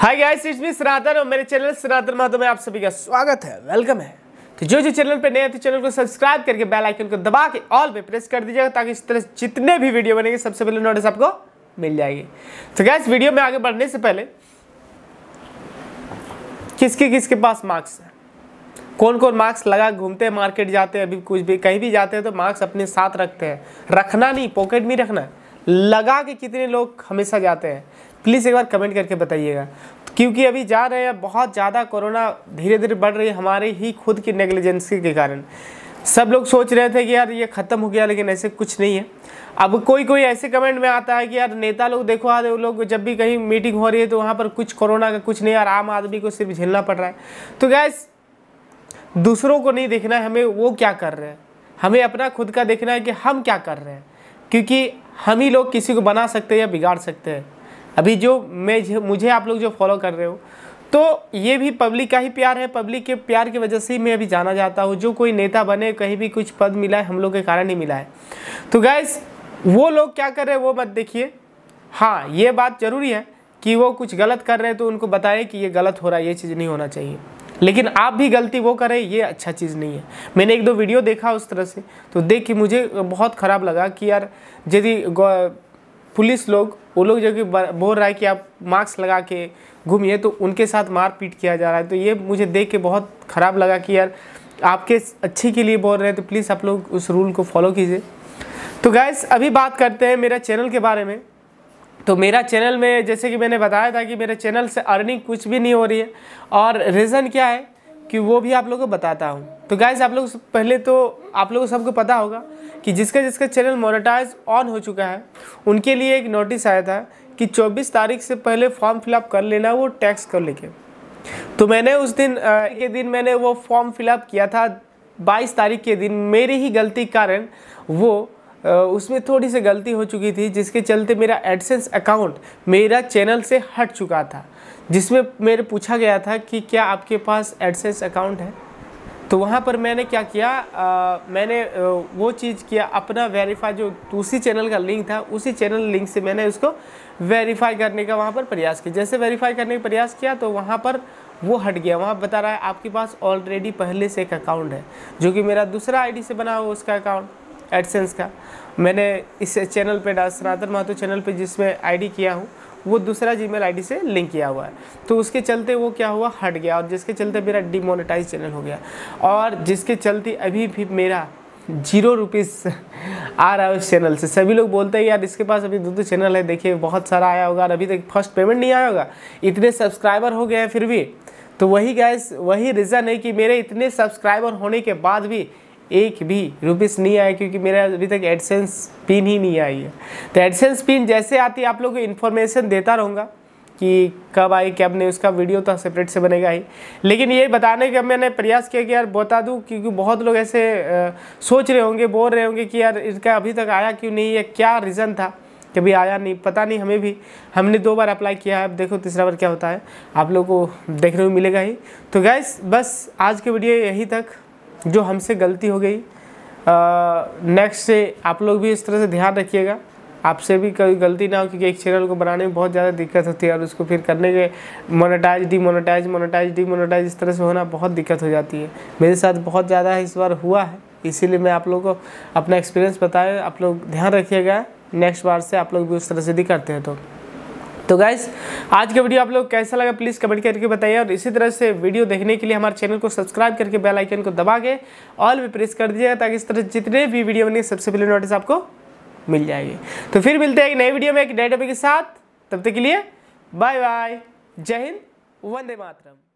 hi guys it's me सनातन और मेरे channel सनातन माधव में आप सभी का स्वागत है वेलकम है तो जो जो चैनल पर नए हैं तो चैनल को सब्सक्राइब करके बेल आइकन को दबा के ऑल पे प्रेस कर दीजिएगा ताकि इस तरह जितने भी वीडियो बनेंगे सबसे पहले नोटिस आपको मिल जाएगी तो गाइस वीडियो में आगे बढ़ने से पहले किसके किसके पास मार्क्स है कौन कौन मार्क्स लगा घूमते हैं मार्केट जाते हैं अभी कुछ भी कहीं भी जाते हैं तो मार्क्स अपने साथ रखते हैं रखना नहीं पॉकेट में रखना लगा के कितने लोग हमेशा जाते हैं प्लीज़ एक बार कमेंट करके बताइएगा क्योंकि अभी जा रहे हैं बहुत ज़्यादा कोरोना धीरे धीरे बढ़ रही है हमारे ही खुद की नेग्लिजेंसी के कारण सब लोग सोच रहे थे कि यार ये ख़त्म हो गया लेकिन ऐसे कुछ नहीं है अब कोई कोई ऐसे कमेंट में आता है कि यार नेता लोग देखो आज लोग जब भी कहीं मीटिंग हो रही है तो वहाँ पर कुछ कोरोना का कुछ नहीं यार आम आदमी को सिर्फ झेलना पड़ रहा है तो गैस दूसरों को नहीं देखना है हमें वो क्या कर रहे हैं हमें अपना खुद का देखना है कि हम क्या कर रहे हैं क्योंकि हम ही लोग किसी को बना सकते हैं या बिगाड़ सकते हैं अभी जो मैं मुझे आप लोग जो फॉलो कर रहे हो तो ये भी पब्लिक का ही प्यार है पब्लिक के प्यार की वजह से ही मैं अभी जाना जाता हूँ जो कोई नेता बने कहीं भी कुछ पद मिला है हम लोग के कारण ही मिला है तो गैस वो लोग क्या कर रहे हैं वो मत देखिए हाँ ये बात ज़रूरी है कि वो कुछ गलत कर रहे हैं तो उनको बताएं कि ये गलत हो रहा है ये चीज़ नहीं होना चाहिए लेकिन आप भी गलती वो करें ये अच्छा चीज़ नहीं है मैंने एक दो वीडियो देखा उस तरह से तो देख के मुझे बहुत ख़राब लगा कि यार यदि पुलिस लोग वो लोग जो कि बोल रहा है कि आप मास्क लगा के घूमिए तो उनके साथ मारपीट किया जा रहा है तो ये मुझे देख के बहुत ख़राब लगा कि यार आपके अच्छे के लिए बोल रहे हैं तो प्लीज़ आप लोग उस रूल को फॉलो कीजिए तो गैस अभी बात करते हैं मेरा चैनल के बारे में तो मेरा चैनल में जैसे कि मैंने बताया था कि मेरे चैनल से अर्निंग कुछ भी नहीं हो रही है और रीज़न क्या है कि वो भी आप लोग को बताता हूँ तो गाइज आप लोग पहले तो आप लोगों सबको पता होगा कि जिसका जिसका चैनल मोनेटाइज ऑन हो चुका है उनके लिए एक नोटिस आया था कि 24 तारीख से पहले फॉर्म फिलअप कर लेना वो टैक्स को लेके तो मैंने उस दिन के दिन मैंने वो फॉर्म फिलअप किया था 22 तारीख के दिन मेरी ही गलती कारण वो उसमें थोड़ी सी गलती हो चुकी थी जिसके चलते मेरा एडसेंस अकाउंट मेरा चैनल से हट चुका था जिसमें मेरे पूछा गया था कि क्या आपके पास एडसेंस अकाउंट है तो वहाँ पर मैंने क्या किया आ, मैंने वो चीज़ किया अपना वेरीफाई जो दूसरी चैनल का लिंक था उसी चैनल लिंक से मैंने उसको वेरीफाई करने का वहाँ पर प्रयास किया जैसे वेरीफाई करने का प्रयास किया तो वहाँ पर वो हट गया वहाँ बता रहा है आपके पास ऑलरेडी पहले से एक अकाउंट है जो कि मेरा दूसरा आईडी से बना हुआ उसका अकाउंट एडसेंस का मैंने इस चैनल पर पे सनातन महतो चैनल पर जिसमें आई किया हूँ वो दूसरा जी मेल से लिंक किया हुआ है तो उसके चलते वो क्या हुआ हट गया और जिसके चलते मेरा डिमोनेटाइज चैनल हो गया और जिसके चलते अभी भी मेरा जीरो रुपीस आ रहा है उस चैनल से सभी लोग बोलते हैं यार इसके पास अभी दो दो चैनल है देखिए बहुत सारा आया होगा और अभी तक फर्स्ट पेमेंट नहीं आया होगा इतने सब्सक्राइबर हो गए हैं फिर भी तो वही गैस वही रीज़न है कि मेरे इतने सब्सक्राइबर होने के बाद भी एक भी रुपीस नहीं आया क्योंकि मेरा अभी तक एडसेंस पिन ही नहीं आई है तो एडसेंस पिन जैसे आती है आप लोग को इन्फॉर्मेशन देता रहूँगा कि कब आई कब नहीं उसका वीडियो तो सेपरेट से बनेगा ही लेकिन ये बताने का मैंने प्रयास किया कि यार बता दूँ क्योंकि बहुत लोग ऐसे आ, सोच रहे होंगे बोल रहे होंगे कि यार इसका अभी तक आया क्यों नहीं है क्या रीज़न था कभी आया नहीं पता नहीं हमें भी हमने दो बार अप्लाई किया है अब देखो तीसरा बार क्या होता है आप लोग को देखने को मिलेगा ही तो गैस बस आज की वीडियो यहीं तक जो हमसे गलती हो गई नेक्स्ट से आप लोग भी इस तरह से ध्यान रखिएगा आपसे भी कोई गलती ना हो क्योंकि एक चैनल को बनाने में बहुत ज़्यादा दिक्कत होती है और उसको फिर करने के monetise demonetise monetise demonetise इस तरह से होना बहुत दिक्कत हो जाती है मेरे साथ बहुत ज़्यादा इस बार हुआ है इसीलिए मैं आप लोगों को अपना एक्सपीरियंस बताया आप लोग ध्यान रखिएगा नेक्स्ट बार से आप लोग भी उस तरह से दिक्कत हैं तो तो गाइज आज का वीडियो आप लोग कैसा लगा प्लीज़ कमेंट करके बताइए और इसी तरह से वीडियो देखने के लिए हमारे चैनल को सब्सक्राइब करके बेल आइकन को दबा के ऑल भी प्रेस कर दीजिएगा ताकि इस तरह जितने भी वीडियो बने सबसे पहले नोटिस आपको मिल जाएगी तो फिर मिलते हैं एक नई वीडियो में एक नए के साथ तब तक के लिए बाय बाय जय हिंद वंदे मातरम